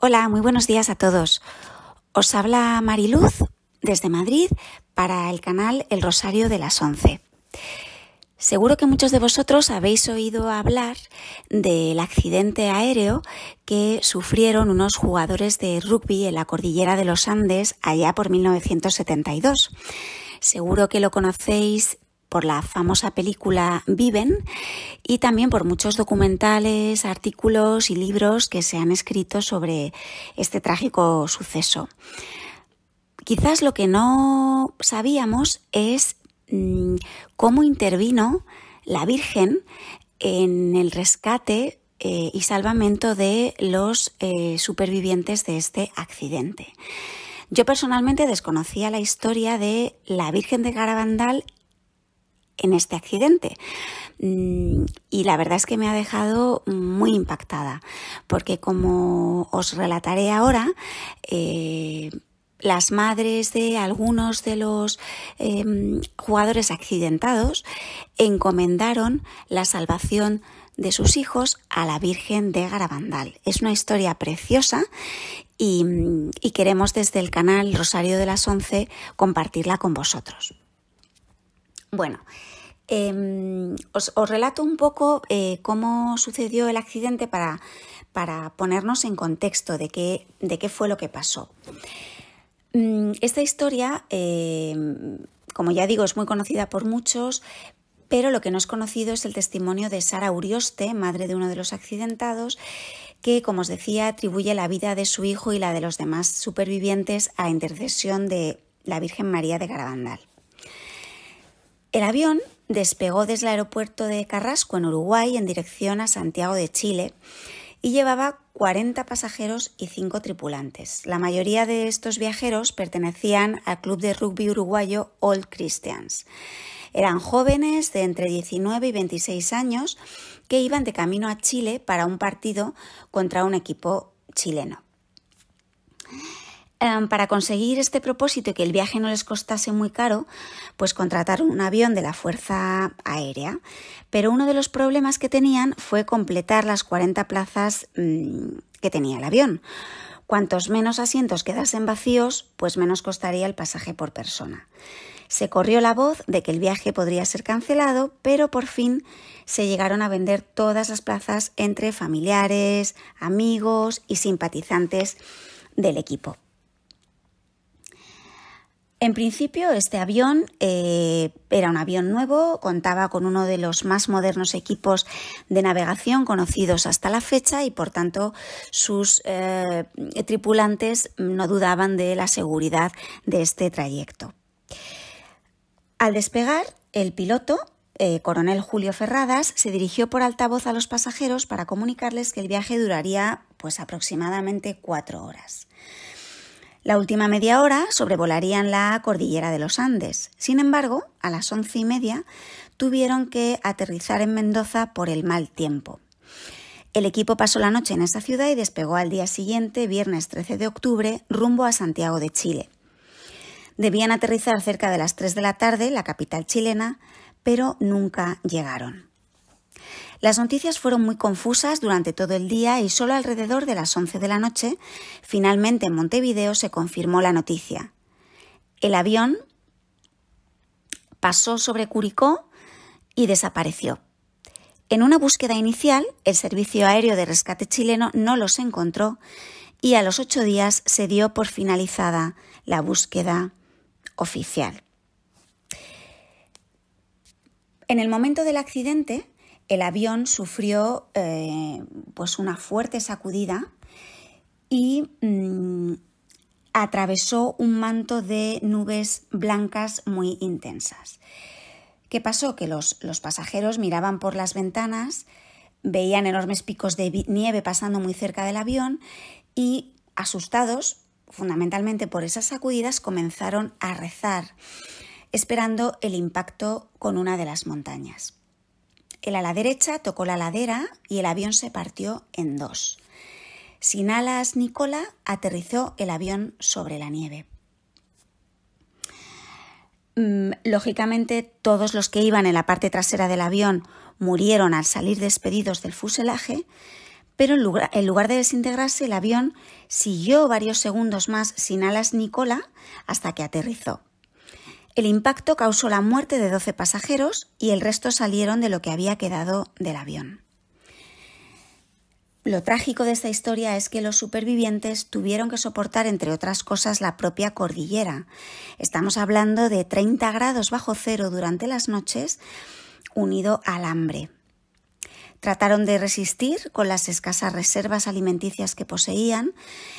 Hola, muy buenos días a todos. Os habla Mariluz desde Madrid para el canal El Rosario de las Once. Seguro que muchos de vosotros habéis oído hablar del accidente aéreo que sufrieron unos jugadores de rugby en la cordillera de los Andes allá por 1972. Seguro que lo conocéis por la famosa película Viven y también por muchos documentales, artículos y libros que se han escrito sobre este trágico suceso. Quizás lo que no sabíamos es mm, cómo intervino la Virgen en el rescate eh, y salvamento de los eh, supervivientes de este accidente. Yo personalmente desconocía la historia de la Virgen de Garabandal en este accidente. Mm, y la verdad es que me ha dejado muy impactada, porque como os relataré ahora, eh, las madres de algunos de los em, jugadores accidentados encomendaron la salvación de sus hijos a la Virgen de Garabandal. Es una historia preciosa y, mm, y queremos desde el canal Rosario de las Once compartirla con vosotros. Bueno, Em, os, relato un poco eh, cómo sucedió el accidente para, para ponernos en contexto de qué, de qué fue lo que pasó. Mm, esta historia, em, como ya digo, es muy conocida por muchos, pero lo que no es conocido es el testimonio de Sara Urioste, madre de uno de los accidentados, que, como os decía, atribuye la vida de su hijo y la de los demás supervivientes a intercesión de la Virgen María de Garabandal. El avión despegó desde el aeropuerto de Carrasco, en Uruguay, en dirección a Santiago de Chile y llevaba 40 pasajeros y 5 tripulantes. La mayoría de estos viajeros pertenecían al club de rugby uruguayo Old Christians. Eran jóvenes de entre 19 y 26 años que iban de camino a Chile para un partido contra un equipo chileno. Em, para conseguir este propósito y que el viaje no les costase muy caro, pues contrataron un avión de la Fuerza Aérea. Pero uno de los problemas que tenían fue completar las 40 plazas mm, que tenía el avión. Cuantos menos asientos quedasen vacíos, pues menos costaría el pasaje por persona. Se corrió la voz de que el viaje podría ser cancelado, pero por fin se llegaron a vender todas las plazas entre familiares, amigos y simpatizantes del equipo. En principio, este avión eh, era un avión nuevo, contaba con uno de los más modernos equipos de navegación conocidos hasta la fecha y, por tanto, sus eh, tripulantes no dudaban de la seguridad de este trayecto. Al despegar, el piloto, eh, coronel Julio Ferradas, se dirigió por altavoz a los pasajeros para comunicarles que el viaje duraría pues, aproximadamente cuatro horas. La última media hora sobrevolarían la cordillera de los Andes. Sin embargo, a las once y media tuvieron que aterrizar en Mendoza por el mal tiempo. El equipo pasó la noche en esa ciudad y despegó al día siguiente, viernes 13 de octubre, rumbo a Santiago de Chile. Debían aterrizar cerca de las tres de la tarde, la capital chilena, pero nunca llegaron. Las noticias fueron muy confusas durante todo el día y solo alrededor de las 11 de la noche, finalmente en Montevideo se confirmó la noticia. El avión pasó sobre Curicó y desapareció. En una búsqueda inicial, el Servicio Aéreo de Rescate chileno no los encontró y a los ocho días se dio por finalizada la búsqueda oficial. En el momento del accidente, el avión sufrió eh, pues una fuerte sacudida y mm, atravesó un manto de nubes blancas muy intensas. ¿Qué pasó? Que los, los pasajeros miraban por las ventanas, veían enormes picos de nieve pasando muy cerca del avión y, asustados, fundamentalmente por esas sacudidas, comenzaron a rezar, esperando el impacto con una de las montañas. El la derecha tocó la ladera y el avión se partió en dos. Sin alas ni cola, aterrizó el avión sobre la nieve. Mm, lógicamente, todos los que iban en la parte trasera del avión murieron al salir despedidos del fuselaje, pero en lugar, en lugar, de desintegrarse, el avión siguió varios segundos más sin alas ni cola hasta que aterrizó. El impacto causó la muerte de 12 pasajeros y el resto salieron de lo que había quedado del avión. Lo trágico de esta historia es que los supervivientes tuvieron que soportar, entre otras cosas, la propia cordillera. Estamos hablando de 30 grados bajo cero durante las noches, unido al hambre. Trataron de resistir con las escasas reservas alimenticias que poseían,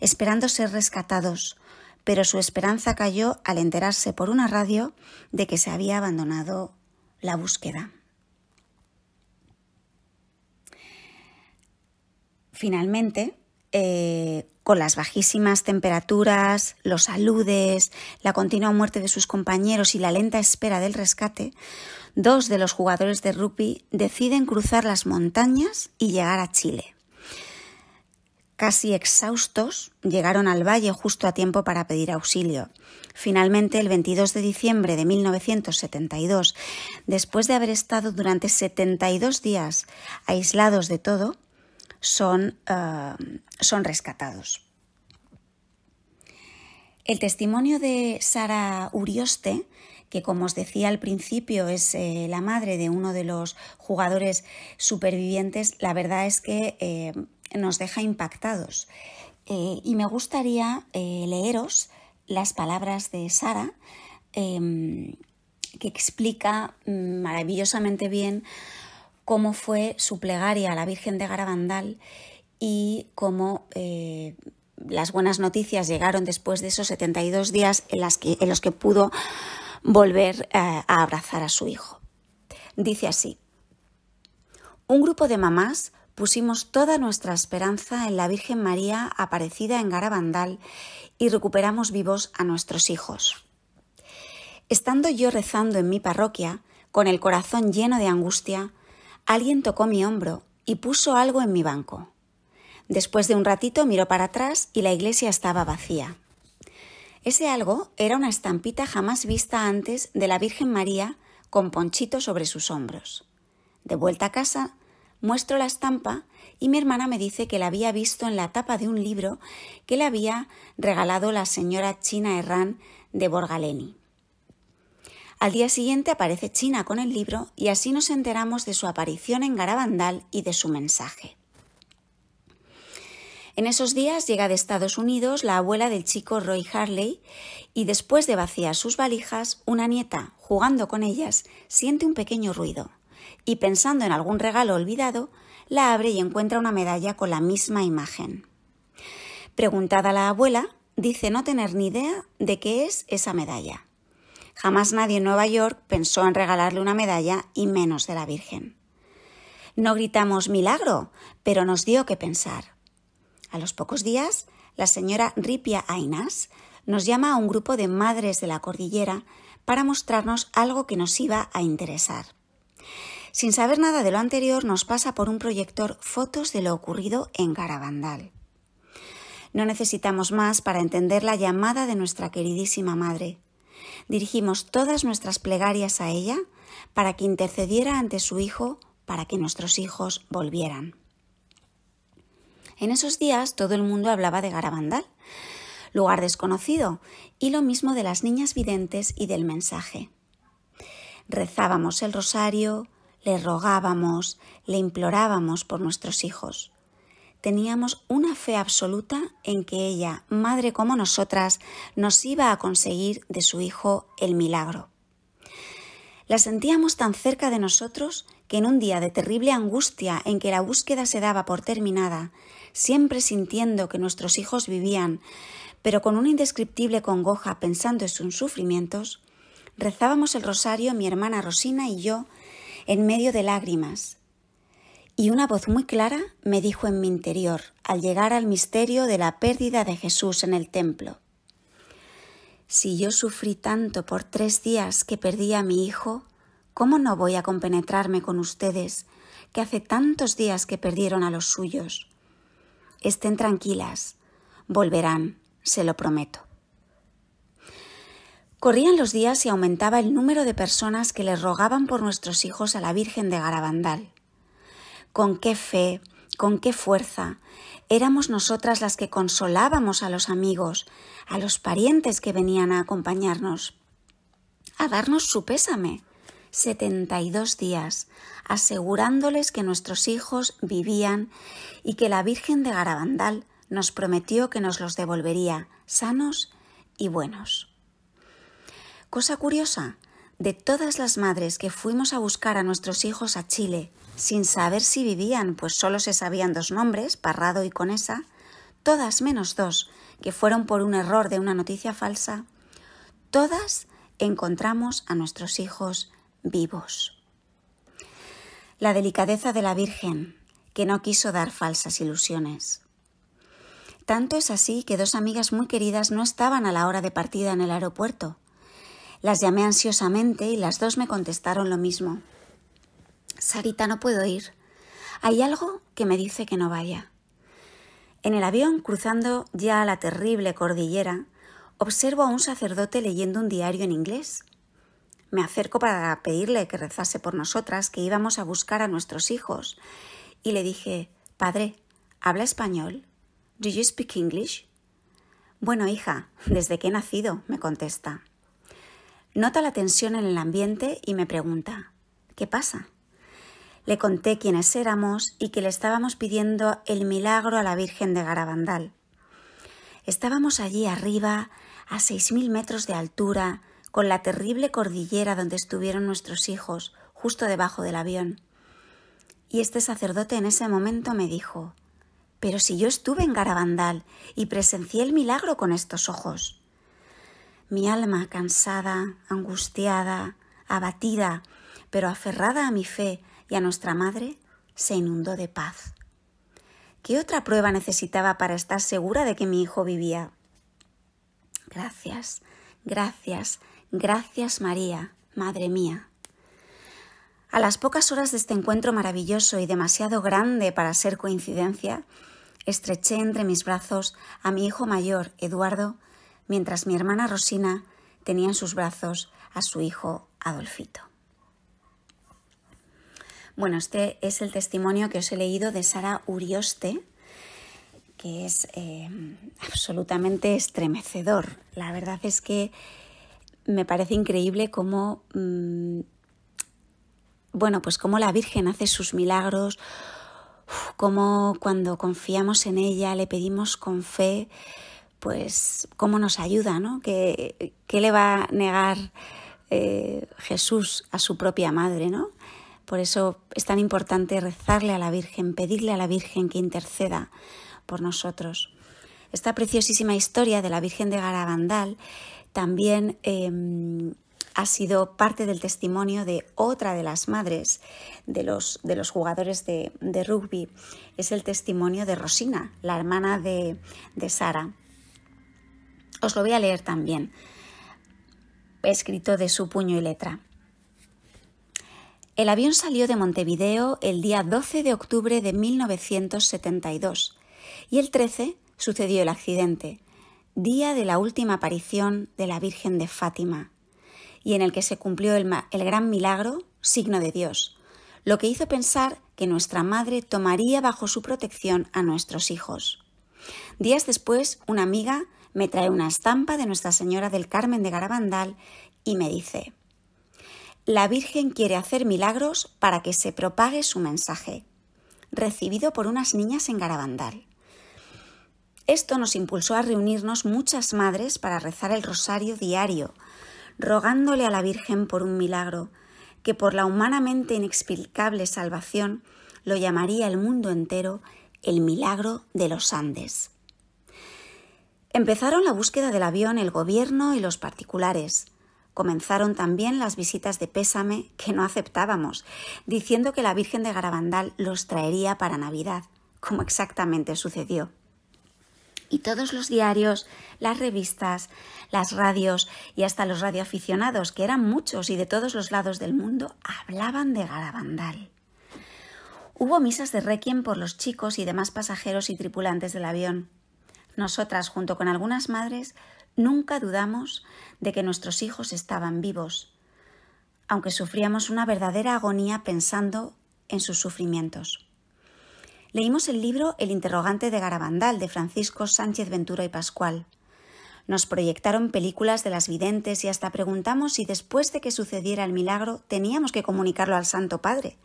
esperando ser rescatados, pero su esperanza cayó al enterarse por una radio de que se había abandonado la búsqueda. Finalmente, eh, con las bajísimas temperaturas, los aludes, la continua muerte de sus compañeros y la lenta espera del rescate, dos de los jugadores de rugby deciden cruzar las montañas y llegar a Chile. Casi exhaustos, llegaron al valle justo a tiempo para pedir auxilio. Finalmente, el 22 de diciembre de 1972, después de haber estado durante 72 días aislados de todo, son, eh, son rescatados. El testimonio de Sara Urioste, que como os decía al principio es eh, la madre de uno de los jugadores supervivientes, la verdad es que eh, nos deja impactados. Eh, y me gustaría eh, leeros las palabras de Sara, em, que explica mm, maravillosamente bien cómo fue su plegaria a la Virgen de Garabandal y cómo eh, las buenas noticias llegaron después de esos 72 días en, las en los que pudo volver a abrazar a su hijo. Dice así, un grupo de mamás pusimos toda nuestra esperanza en la Virgen María aparecida en Garabandal y recuperamos vivos a nuestros hijos. Estando yo rezando en mi parroquia, con el corazón lleno de angustia, alguien tocó mi hombro y puso algo en mi banco. Después de un ratito miró para atrás y la iglesia estaba vacía. Ese algo era una estampita jamás vista antes de la Virgen María con ponchito sobre sus hombros. De vuelta a casa, Muestro la estampa y mi hermana me dice que la había visto en la tapa de un libro que le había regalado la señora China Herrán de Borgaleni. Al día siguiente aparece China con el libro y así nos enteramos de su aparición en Garabandal y de su mensaje. En esos días llega de Estados Unidos la abuela del chico Roy Harley y después de vaciar sus valijas, una nieta, jugando con ellas, siente un pequeño ruido y pensando en algún regalo olvidado, la abre y encuentra una medalla con la misma imagen. Preguntada la abuela, dice no tener ni idea de qué es esa medalla. Jamás nadie en Nueva York pensó en regalarle una medalla y menos de la Virgen. No gritamos milagro, pero nos dio que pensar. A los pocos días, la señora Ripia Ainas nos llama a un grupo de madres de la cordillera para mostrarnos algo que nos iba a interesar. Sin saber nada de lo anterior, nos pasa por un proyector fotos de lo ocurrido en Garabandal. No necesitamos más para entender la llamada de nuestra queridísima Madre. Dirigimos todas nuestras plegarias a ella para que intercediera ante su Hijo para que nuestros hijos volvieran. En esos días todo el mundo hablaba de Garabandal, lugar desconocido, y lo mismo de las niñas videntes y del mensaje. Rezábamos el rosario, le rogábamos, le implorábamos por nuestros hijos. Teníamos una fe absoluta en que ella, madre como nosotras, nos iba a conseguir de su hijo el milagro. La sentíamos tan cerca de nosotros que en un día de terrible angustia en que la búsqueda se daba por terminada, siempre sintiendo que nuestros hijos vivían, pero con una indescriptible congoja pensando en sus sufrimientos, rezábamos el rosario mi hermana Rosina y yo en medio de lágrimas. Y una voz muy clara me dijo en mi interior, al llegar al misterio de la pérdida de Jesús en el templo. Si yo sufrí tanto por tres días que perdí a mi hijo, ¿cómo no voy a compenetrarme con ustedes, que hace tantos días que perdieron a los suyos? Estén tranquilas, volverán, se lo prometo. Corrían los días y aumentaba el número de personas que le rogaban por nuestros hijos a la Virgen de Garabandal. Con qué fe, con qué fuerza, éramos nosotras las que consolábamos a los amigos, a los parientes que venían a acompañarnos, a darnos su pésame. 72 días, asegurándoles que nuestros hijos vivían y que la Virgen de Garabandal nos prometió que nos los devolvería sanos y buenos. Cosa curiosa, de todas las madres que fuimos a buscar a nuestros hijos a Chile, sin saber si vivían, pues solo se sabían dos nombres, Parrado y Conesa, todas menos dos, que fueron por un error de una noticia falsa, todas encontramos a nuestros hijos vivos. La delicadeza de la Virgen, que no quiso dar falsas ilusiones. Tanto es así que dos amigas muy queridas no estaban a la hora de partida en el aeropuerto, las llamé ansiosamente y las dos me contestaron lo mismo. Sarita, no puedo ir. Hay algo que me dice que no vaya. En el avión, cruzando ya la terrible cordillera, observo a un sacerdote leyendo un diario en inglés. Me acerco para pedirle que rezase por nosotras, que íbamos a buscar a nuestros hijos, y le dije, Padre, ¿habla español? ¿Do you speak English? Bueno, hija, desde que he nacido, me contesta. Nota la tensión en el ambiente y me pregunta, ¿qué pasa? Le conté quiénes éramos y que le estábamos pidiendo el milagro a la Virgen de Garabandal. Estábamos allí arriba, a seis mil metros de altura, con la terrible cordillera donde estuvieron nuestros hijos, justo debajo del avión. Y este sacerdote en ese momento me dijo, pero si yo estuve en Garabandal y presencié el milagro con estos ojos mi alma cansada, angustiada, abatida, pero aferrada a mi fe y a nuestra Madre, se inundó de paz. ¿Qué otra prueba necesitaba para estar segura de que mi hijo vivía? Gracias, gracias, gracias María, Madre mía. A las pocas horas de este encuentro maravilloso y demasiado grande para ser coincidencia, estreché entre mis brazos a mi hijo mayor, Eduardo, mientras mi hermana Rosina tenía en sus brazos a su hijo Adolfito. Bueno, este es el testimonio que os he leído de Sara Urioste, que es em, absolutamente estremecedor. La verdad es que me parece increíble cómo, mm, bueno, pues cómo la Virgen hace sus milagros, cómo cuando confiamos en ella, le pedimos con fe, pues cómo nos ayuda, ¿no? ¿Qué, le va a negar eh, Jesús a su propia madre, ¿no? Por eso es tan importante rezarle a la Virgen, pedirle a la Virgen que interceda por nosotros. Esta preciosísima historia de la Virgen de Garabandal también em, ha sido parte del testimonio de otra de las madres de los, jugadores de, rugby. Es el testimonio de Rosina, la hermana de Sara. Os lo voy a leer también, escrito de su puño y letra. El avión salió de Montevideo el día 12 de octubre de 1972 y el 13 sucedió el accidente, día de la última aparición de la Virgen de Fátima, y en el que se cumplió el, gran milagro, signo de Dios, lo que hizo pensar que nuestra madre tomaría bajo su protección a nuestros hijos. Días después, una amiga me trae una estampa de Nuestra Señora del Carmen de Garabandal y me dice, La Virgen quiere hacer milagros para que se propague su mensaje, recibido por unas niñas en Garabandal. Esto nos impulsó a reunirnos muchas madres para rezar el rosario diario, rogándole a la Virgen por un milagro, que por la humanamente inexplicable salvación lo llamaría el mundo entero el milagro de los Andes. Empezaron la búsqueda del avión el gobierno y los particulares. Comenzaron también las visitas de pésame que no aceptábamos, diciendo que la Virgen de Garabandal los traería para Navidad, como exactamente sucedió. Y todos los diarios, las revistas, las radios y hasta los radioaficionados, que eran muchos y de todos los lados del mundo, hablaban de Garabandal. Hubo misas de requiem por los chicos y demás pasajeros y tripulantes del avión. Nosotras, junto con algunas madres, nunca dudamos de que nuestros hijos estaban vivos, aunque sufríamos una verdadera agonía pensando en sus sufrimientos. Leímos el libro El interrogante de Garabandal de Francisco Sánchez Ventura y Pascual. Nos proyectaron películas de las videntes y hasta preguntamos si después de que sucediera el milagro teníamos que comunicarlo al Santo Padre.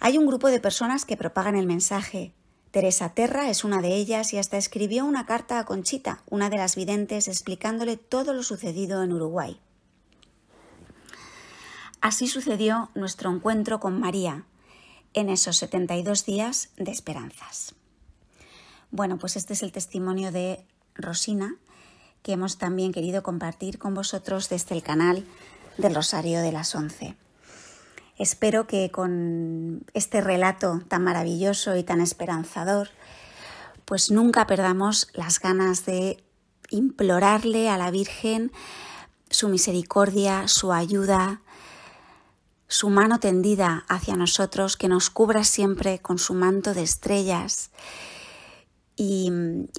Hay un grupo de personas que propagan el mensaje Teresa Terra es una de ellas y hasta escribió una carta a Conchita, una de las videntes, explicándole todo lo sucedido en Uruguay. Así sucedió nuestro encuentro con María en esos 72 días de esperanzas. Bueno, pues este es el testimonio de Rosina que hemos también querido compartir con vosotros desde el canal del Rosario de las Once. Espero que con este relato tan maravilloso y tan esperanzador, pues nunca perdamos las ganas de implorarle a la Virgen su misericordia, su ayuda, su mano tendida hacia nosotros, que nos cubra siempre con su manto de estrellas y,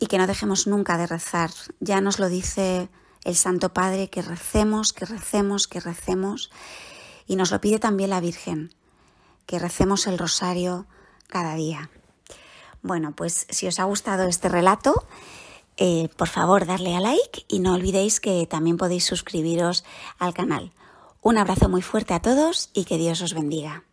que no dejemos nunca de rezar. Ya nos lo dice el Santo Padre, que recemos, que recemos, que recemos y nos lo pide también la Virgen, que recemos el rosario cada día. Bueno, pues si os ha gustado este relato, eh, por favor darle a like y no olvidéis que también podéis suscribiros al canal. Un abrazo muy fuerte a todos y que Dios os bendiga.